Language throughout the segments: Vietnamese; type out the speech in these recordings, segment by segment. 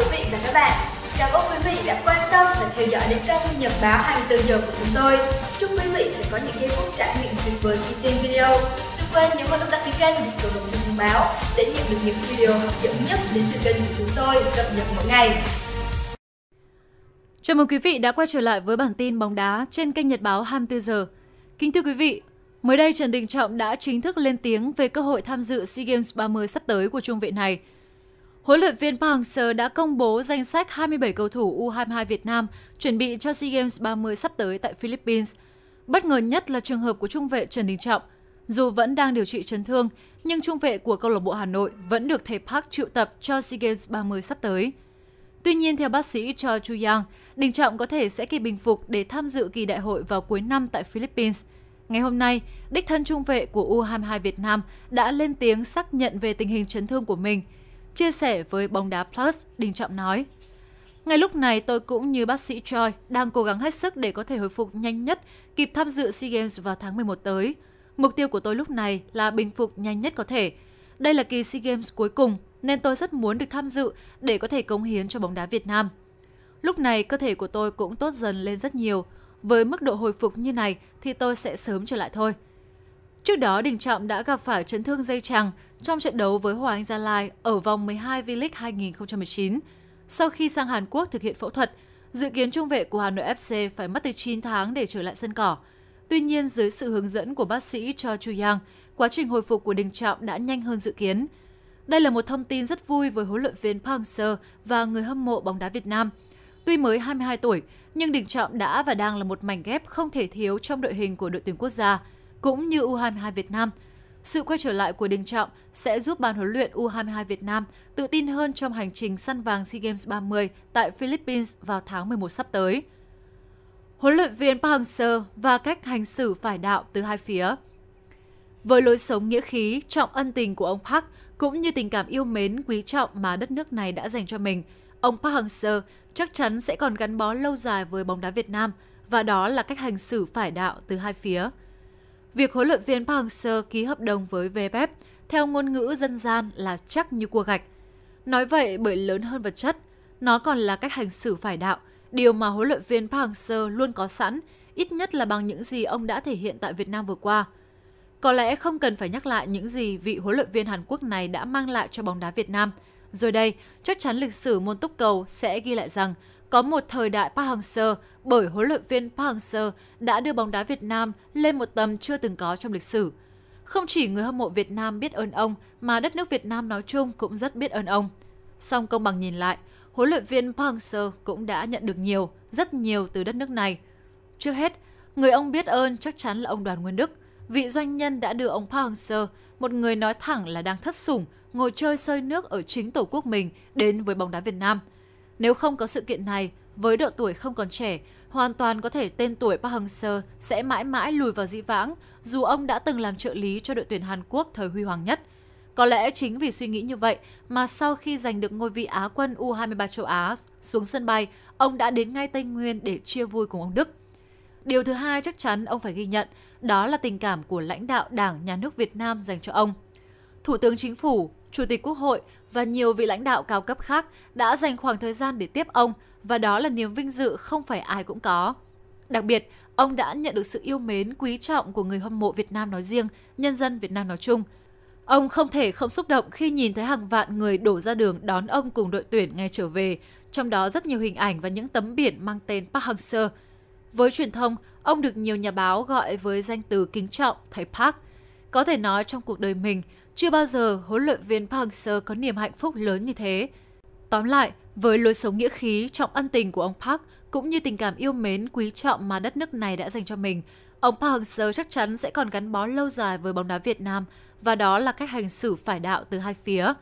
quý vị và các bạn. Cảm ơn quý vị đã quan tâm và theo dõi đến kênh Nhật báo 24 giờ của chúng tôi. Chúc quý vị sẽ có những giây phút trải nghiệm tuyệt vời khi xem video. Đừng quên nhấn vào nút đăng ký kênh và cột đồng chuông thông báo để nhận được những video hấp dẫn nhất đến từ kênh của chúng tôi cập nhật mỗi ngày. Chào mừng quý vị đã quay trở lại với bản tin bóng đá trên kênh Nhật báo 24 giờ. Kính thưa quý vị, mới đây Trần Đình Trọng đã chính thức lên tiếng về cơ hội tham dự SEA Games 30 sắp tới của trung vệ này – Huấn luyện viên Park Hang-seo đã công bố danh sách 27 cầu thủ U22 Việt Nam chuẩn bị cho SEA Games 30 sắp tới tại Philippines. Bất ngờ nhất là trường hợp của trung vệ Trần Đình Trọng. Dù vẫn đang điều trị chấn thương, nhưng trung vệ của câu lạc bộ Hà Nội vẫn được thầy Park triệu tập cho SEA Games 30 sắp tới. Tuy nhiên, theo bác sĩ Cho Chu Yang, Đình Trọng có thể sẽ kịp bình phục để tham dự kỳ đại hội vào cuối năm tại Philippines. Ngày hôm nay, đích thân trung vệ của U22 Việt Nam đã lên tiếng xác nhận về tình hình chấn thương của mình – Chia sẻ với Bóng đá Plus, Đình Trọng nói, ngay lúc này tôi cũng như bác sĩ Choi đang cố gắng hết sức để có thể hồi phục nhanh nhất, kịp tham dự SEA Games vào tháng 11 tới. Mục tiêu của tôi lúc này là bình phục nhanh nhất có thể. Đây là kỳ SEA Games cuối cùng nên tôi rất muốn được tham dự để có thể cống hiến cho bóng đá Việt Nam. Lúc này cơ thể của tôi cũng tốt dần lên rất nhiều. Với mức độ hồi phục như này thì tôi sẽ sớm trở lại thôi. Trước đó, Đình Trọng đã gặp phải chấn thương dây chằng trong trận đấu với Hoàng Anh Gia Lai ở vòng 12 V-League 2019. Sau khi sang Hàn Quốc thực hiện phẫu thuật, dự kiến trung vệ của Hà Nội FC phải mất tới 9 tháng để trở lại sân cỏ. Tuy nhiên, dưới sự hướng dẫn của bác sĩ Cho Chu Yang, quá trình hồi phục của Đình Trọng đã nhanh hơn dự kiến. Đây là một thông tin rất vui với huấn luyện viên Park Hang-seo và người hâm mộ bóng đá Việt Nam. Tuy mới 22 tuổi, nhưng Đình Trọng đã và đang là một mảnh ghép không thể thiếu trong đội hình của đội tuyển quốc gia – cũng như U22 Việt Nam. Sự quay trở lại của Đình Trọng sẽ giúp ban huấn luyện U22 Việt Nam tự tin hơn trong hành trình săn vàng SEA Games 30 tại Philippines vào tháng 11 sắp tới. Huấn luyện viên Park Hang-seo và cách hành xử phải đạo từ hai phía. Với lối sống nghĩa khí, trọng ân tình của ông Park cũng như tình cảm yêu mến quý trọng mà đất nước này đã dành cho mình, ông Park Hang-seo chắc chắn sẽ còn gắn bó lâu dài với bóng đá Việt Nam và đó là cách hành xử phải đạo từ hai phía. Việc huấn luyện viên Park Hang-seo ký hợp đồng với VFF theo ngôn ngữ dân gian là chắc như cua gạch. Nói vậy bởi lớn hơn vật chất, nó còn là cách hành xử phải đạo, điều mà huấn luyện viên Park Hang-seo luôn có sẵn, ít nhất là bằng những gì ông đã thể hiện tại Việt Nam vừa qua. Có lẽ không cần phải nhắc lại những gì vị huấn luyện viên Hàn Quốc này đã mang lại cho bóng đá Việt Nam. Rồi đây, chắc chắn lịch sử môn túc cầu sẽ ghi lại rằng có một thời đại Park Hang-seo bởi huấn luyện viên Park Hang-seo đã đưa bóng đá Việt Nam lên một tầm chưa từng có trong lịch sử. Không chỉ người hâm mộ Việt Nam biết ơn ông mà đất nước Việt Nam nói chung cũng rất biết ơn ông. Song công bằng nhìn lại, huấn luyện viên Park Hang-seo cũng đã nhận được nhiều, rất nhiều từ đất nước này. Trước hết, người ông biết ơn chắc chắn là ông Đoàn Nguyên Đức, vị doanh nhân đã đưa ông Park Hang-seo, một người nói thẳng là đang thất sủng, ngồi chơi sơi nước ở chính tổ quốc mình đến với bóng đá Việt Nam – nếu không có sự kiện này, với độ tuổi không còn trẻ, hoàn toàn có thể tên tuổi Park Hang-seo sẽ mãi mãi lùi vào dĩ vãng, dù ông đã từng làm trợ lý cho đội tuyển Hàn Quốc thời huy hoàng nhất. Có lẽ chính vì suy nghĩ như vậy mà sau khi giành được ngôi vị Á quân U23 châu Á xuống sân bay, ông đã đến ngay Tây Nguyên để chia vui cùng ông Đức. Điều thứ hai chắc chắn ông phải ghi nhận, đó là tình cảm của lãnh đạo Đảng, Nhà nước Việt Nam dành cho ông. Thủ tướng Chính phủ Chủ tịch Quốc hội và nhiều vị lãnh đạo cao cấp khác đã dành khoảng thời gian để tiếp ông và đó là niềm vinh dự không phải ai cũng có. Đặc biệt, ông đã nhận được sự yêu mến quý trọng của người hâm mộ Việt Nam nói riêng, nhân dân Việt Nam nói chung. Ông không thể không xúc động khi nhìn thấy hàng vạn người đổ ra đường đón ông cùng đội tuyển ngay trở về, trong đó rất nhiều hình ảnh và những tấm biển mang tên Park Hang-seo. Với truyền thông, ông được nhiều nhà báo gọi với danh từ kính trọng thầy Park. Có thể nói trong cuộc đời mình, chưa bao giờ huấn luyện viên Park Hang-seo có niềm hạnh phúc lớn như thế. Tóm lại, với lối sống nghĩa khí, trọng ân tình của ông Park cũng như tình cảm yêu mến quý trọng mà đất nước này đã dành cho mình, ông Park Hang-seo chắc chắn sẽ còn gắn bó lâu dài với bóng đá Việt Nam và đó là cách hành xử phải đạo từ hai phía.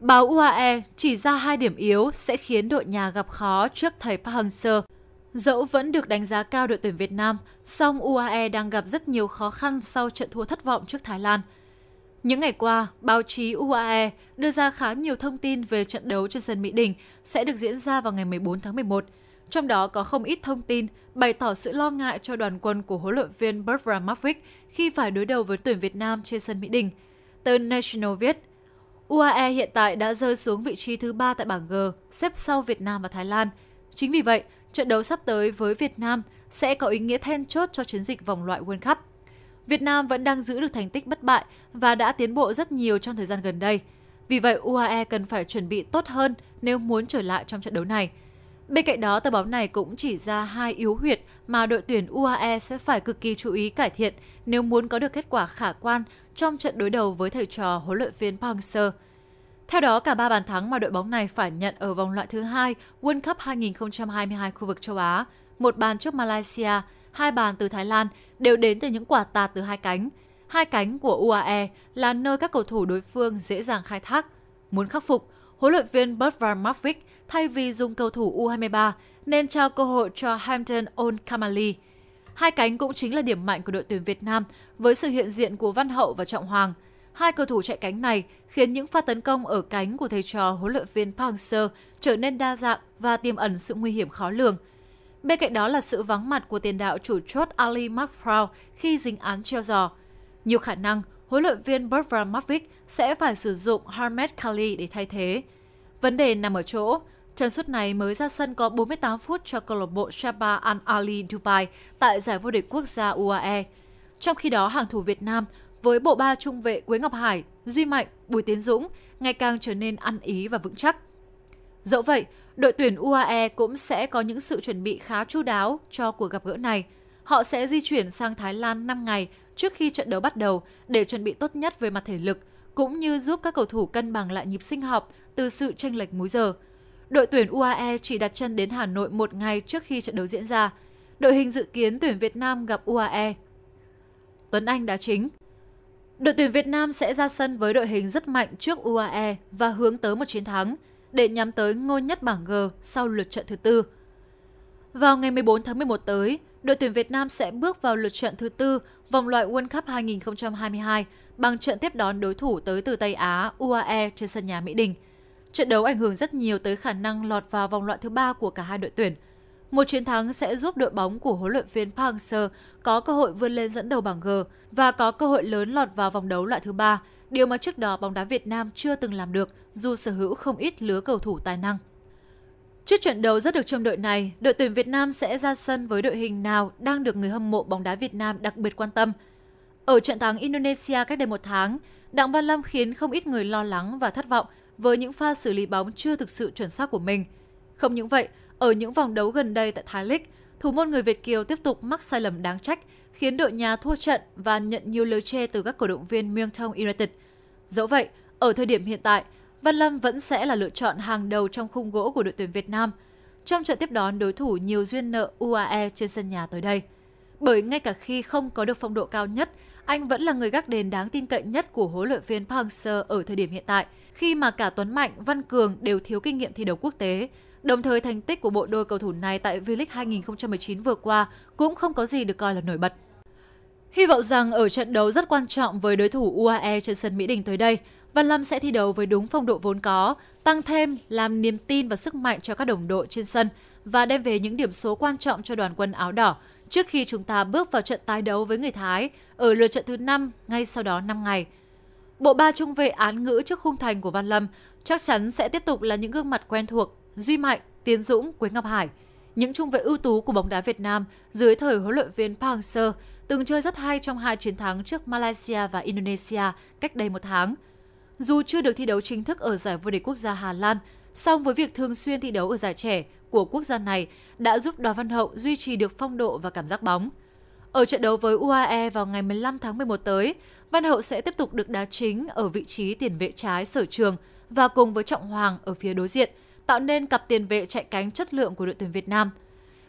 Báo UAE chỉ ra hai điểm yếu sẽ khiến đội nhà gặp khó trước thầy Park Hang-seo. Dẫu vẫn được đánh giá cao đội tuyển Việt Nam, song UAE đang gặp rất nhiều khó khăn sau trận thua thất vọng trước Thái Lan – những ngày qua, báo chí UAE đưa ra khá nhiều thông tin về trận đấu trên sân Mỹ Đình sẽ được diễn ra vào ngày 14 tháng 11. Trong đó có không ít thông tin bày tỏ sự lo ngại cho đoàn quân của huấn luyện viên Bertrand Maverick khi phải đối đầu với tuyển Việt Nam trên sân Mỹ Đình. Tờ National viết, UAE hiện tại đã rơi xuống vị trí thứ ba tại bảng G, xếp sau Việt Nam và Thái Lan. Chính vì vậy, trận đấu sắp tới với Việt Nam sẽ có ý nghĩa then chốt cho chiến dịch vòng loại World Cup. Việt Nam vẫn đang giữ được thành tích bất bại và đã tiến bộ rất nhiều trong thời gian gần đây. Vì vậy, UAE cần phải chuẩn bị tốt hơn nếu muốn trở lại trong trận đấu này. Bên cạnh đó, tờ báo này cũng chỉ ra hai yếu huyệt mà đội tuyển UAE sẽ phải cực kỳ chú ý cải thiện nếu muốn có được kết quả khả quan trong trận đối đầu với thầy trò huấn luyện viên Park Hang-seo. Theo đó, cả ba bàn thắng mà đội bóng này phải nhận ở vòng loại thứ hai World Cup 2022 khu vực châu Á, một bàn trước Malaysia, hai bàn từ Thái Lan đều đến từ những quả tạt từ hai cánh. Hai cánh của UAE là nơi các cầu thủ đối phương dễ dàng khai thác. Muốn khắc phục, huấn luyện viên Bert Van Marwijk thay vì dùng cầu thủ U23 nên trao cơ hội cho Hampton Ol Kamali. Hai cánh cũng chính là điểm mạnh của đội tuyển Việt Nam với sự hiện diện của Văn Hậu và Trọng Hoàng. Hai cầu thủ chạy cánh này khiến những pha tấn công ở cánh của thầy trò huấn luyện viên Park Hang-seo trở nên đa dạng và tiềm ẩn sự nguy hiểm khó lường. Bên cạnh đó là sự vắng mặt của tiền đạo chủ chốt Ali McFarl khi dính án treo giò. Nhiều khả năng, huấn luyện viên Bertram Mavic sẽ phải sử dụng Hamed Kali để thay thế. Vấn đề nằm ở chỗ, chân sút này mới ra sân có 48 phút cho câu lạc bộ Shaba Al Ali Dubai tại giải vô địch quốc gia UAE. Trong khi đó, hàng thủ Việt Nam với bộ ba trung vệ Quế Ngọc Hải, Duy Mạnh, Bùi Tiến Dũng ngày càng trở nên ăn ý và vững chắc. Dẫu vậy, đội tuyển UAE cũng sẽ có những sự chuẩn bị khá chu đáo cho cuộc gặp gỡ này. Họ sẽ di chuyển sang Thái Lan 5 ngày trước khi trận đấu bắt đầu để chuẩn bị tốt nhất về mặt thể lực, cũng như giúp các cầu thủ cân bằng lại nhịp sinh học từ sự tranh lệch múi giờ. Đội tuyển UAE chỉ đặt chân đến Hà Nội một ngày trước khi trận đấu diễn ra. Đội hình dự kiến tuyển Việt Nam gặp UAE. Tuấn Anh đá chính Đội tuyển Việt Nam sẽ ra sân với đội hình rất mạnh trước UAE và hướng tới một chiến thắng – để nhắm tới ngôi nhất bảng G sau lượt trận thứ tư. Vào ngày 14 tháng 11 tới, đội tuyển Việt Nam sẽ bước vào lượt trận thứ tư vòng loại World Cup 2022 bằng trận tiếp đón đối thủ tới từ Tây Á UAE trên sân nhà Mỹ Đình. Trận đấu ảnh hưởng rất nhiều tới khả năng lọt vào vòng loại thứ ba của cả hai đội tuyển. Một chiến thắng sẽ giúp đội bóng của huấn luyện viên Park Hang-seo có cơ hội vươn lên dẫn đầu bảng G và có cơ hội lớn lọt vào vòng đấu loại thứ ba điều mà trước đó bóng đá Việt Nam chưa từng làm được dù sở hữu không ít lứa cầu thủ tài năng. Trước trận đấu rất được trông đợi này, đội tuyển Việt Nam sẽ ra sân với đội hình nào đang được người hâm mộ bóng đá Việt Nam đặc biệt quan tâm. Ở trận thắng Indonesia cách đây một tháng, Đặng Văn Lâm khiến không ít người lo lắng và thất vọng với những pha xử lý bóng chưa thực sự chuẩn xác của mình. Không những vậy, ở những vòng đấu gần đây tại Thái League, thủ môn người Việt Kiều tiếp tục mắc sai lầm đáng trách khiến đội nhà thua trận và nhận nhiều lời chê từ các cổ động viên Myeongdong United. Dẫu vậy, ở thời điểm hiện tại, Văn Lâm vẫn sẽ là lựa chọn hàng đầu trong khung gỗ của đội tuyển Việt Nam trong trận tiếp đón đối thủ nhiều duyên nợ UAE trên sân nhà tới đây. Bởi ngay cả khi không có được phong độ cao nhất, anh vẫn là người gác đền đáng tin cậy nhất của huấn luyện viên Park seo ở thời điểm hiện tại, khi mà cả Tuấn Mạnh, Văn Cường đều thiếu kinh nghiệm thi đấu quốc tế. Đồng thời thành tích của bộ đôi cầu thủ này tại V-League 2019 vừa qua cũng không có gì được coi là nổi bật. Hy vọng rằng ở trận đấu rất quan trọng với đối thủ UAE trên sân Mỹ Đình tới đây, Văn Lâm sẽ thi đấu với đúng phong độ vốn có, tăng thêm làm niềm tin và sức mạnh cho các đồng đội trên sân và đem về những điểm số quan trọng cho đoàn quân áo đỏ trước khi chúng ta bước vào trận tái đấu với người Thái ở lượt trận thứ 5 ngay sau đó 5 ngày. Bộ ba trung vệ án ngữ trước khung thành của Văn Lâm chắc chắn sẽ tiếp tục là những gương mặt quen thuộc Duy Mạnh, Tiến Dũng, Quế Ngọc Hải, những trung vệ ưu tú của bóng đá Việt Nam dưới thời huấn luyện viên Park Hang-seo từng chơi rất hay trong hai chiến thắng trước Malaysia và Indonesia cách đây một tháng. Dù chưa được thi đấu chính thức ở giải vô địch quốc gia Hà Lan, song với việc thường xuyên thi đấu ở giải trẻ của quốc gia này đã giúp Đoàn Văn Hậu duy trì được phong độ và cảm giác bóng. Ở trận đấu với UAE vào ngày 15 tháng 11 tới, Văn Hậu sẽ tiếp tục được đá chính ở vị trí tiền vệ trái sở trường và cùng với Trọng Hoàng ở phía đối diện, tạo nên cặp tiền vệ chạy cánh chất lượng của đội tuyển Việt Nam –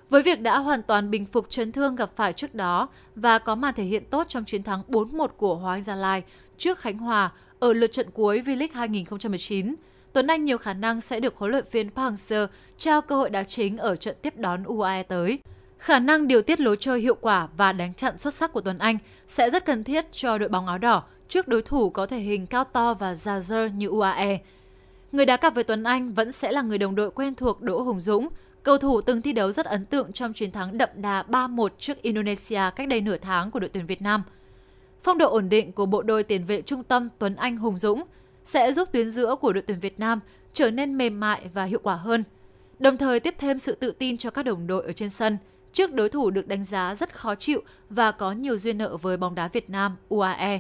với việc đã hoàn toàn bình phục chấn thương gặp phải trước đó và có màn thể hiện tốt trong chiến thắng 4-1 của Hóa Anh Gia Lai trước Khánh Hòa ở lượt trận cuối V-League 2019, Tuấn Anh nhiều khả năng sẽ được huấn luyện viên Park Hang-seo trao cơ hội đá chính ở trận tiếp đón UAE tới. Khả năng điều tiết lối chơi hiệu quả và đánh chặn xuất sắc của Tuấn Anh sẽ rất cần thiết cho đội bóng áo đỏ trước đối thủ có thể hình cao to và già dơ như UAE. Người đá cặp với Tuấn Anh vẫn sẽ là người đồng đội quen thuộc Đỗ Hùng Dũng, Cầu thủ từng thi đấu rất ấn tượng trong chiến thắng đậm đà 3-1 trước Indonesia cách đây nửa tháng của đội tuyển Việt Nam. Phong độ ổn định của bộ đôi tiền vệ trung tâm Tuấn Anh Hùng Dũng sẽ giúp tuyến giữa của đội tuyển Việt Nam trở nên mềm mại và hiệu quả hơn, đồng thời tiếp thêm sự tự tin cho các đồng đội ở trên sân trước đối thủ được đánh giá rất khó chịu và có nhiều duyên nợ với bóng đá Việt Nam UAE.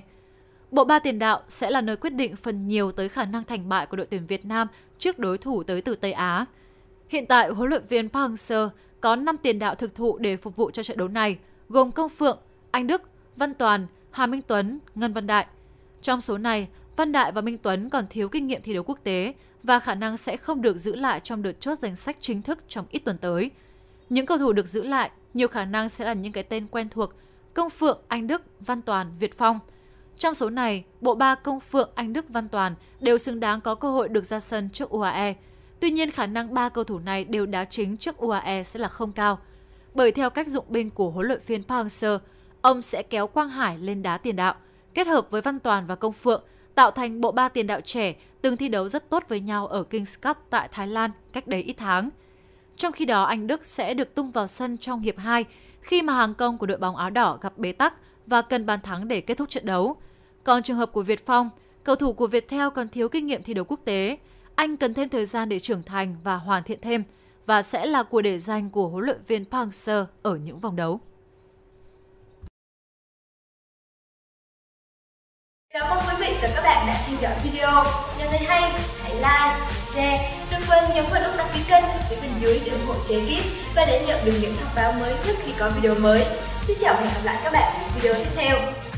Bộ ba tiền đạo sẽ là nơi quyết định phần nhiều tới khả năng thành bại của đội tuyển Việt Nam trước đối thủ tới từ Tây Á. Hiện tại, huấn luyện viên Park Hang-seo có 5 tiền đạo thực thụ để phục vụ cho trận đấu này, gồm Công Phượng, Anh Đức, Văn Toàn, Hà Minh Tuấn, Ngân Văn Đại. Trong số này, Văn Đại và Minh Tuấn còn thiếu kinh nghiệm thi đấu quốc tế và khả năng sẽ không được giữ lại trong đợt chốt danh sách chính thức trong ít tuần tới. Những cầu thủ được giữ lại nhiều khả năng sẽ là những cái tên quen thuộc Công Phượng, Anh Đức, Văn Toàn, Việt Phong. Trong số này, bộ ba Công Phượng, Anh Đức, Văn Toàn đều xứng đáng có cơ hội được ra sân trước UAE. Tuy nhiên khả năng ba cầu thủ này đều đá chính trước UAE sẽ là không cao. Bởi theo cách dụng binh của huấn luyện viên Park Hang-seo, ông sẽ kéo Quang Hải lên đá tiền đạo, kết hợp với Văn Toàn và Công Phượng tạo thành bộ ba tiền đạo trẻ từng thi đấu rất tốt với nhau ở Kings Cup tại Thái Lan cách đây ít tháng. Trong khi đó, Anh Đức sẽ được tung vào sân trong hiệp 2 khi mà hàng công của đội bóng áo đỏ gặp bế tắc và cần bàn thắng để kết thúc trận đấu. Còn trường hợp của Việt Phong, cầu thủ của Việt Theo còn thiếu kinh nghiệm thi đấu quốc tế. Anh cần thêm thời gian để trưởng thành và hoàn thiện thêm và sẽ là của để danh của huấn luyện viên Park Seo ở những vòng đấu. Cảm ơn quý vị và các bạn đã theo dõi video. Nếu thấy hay, hãy like, share. Đừng quên nhấn vào nút đăng ký kênh phía bên dưới để ủng hộ chế tiếp và để nhận được những thông báo mới nhất khi có video mới. Xin chào và hẹn gặp lại các bạn ở video tiếp theo.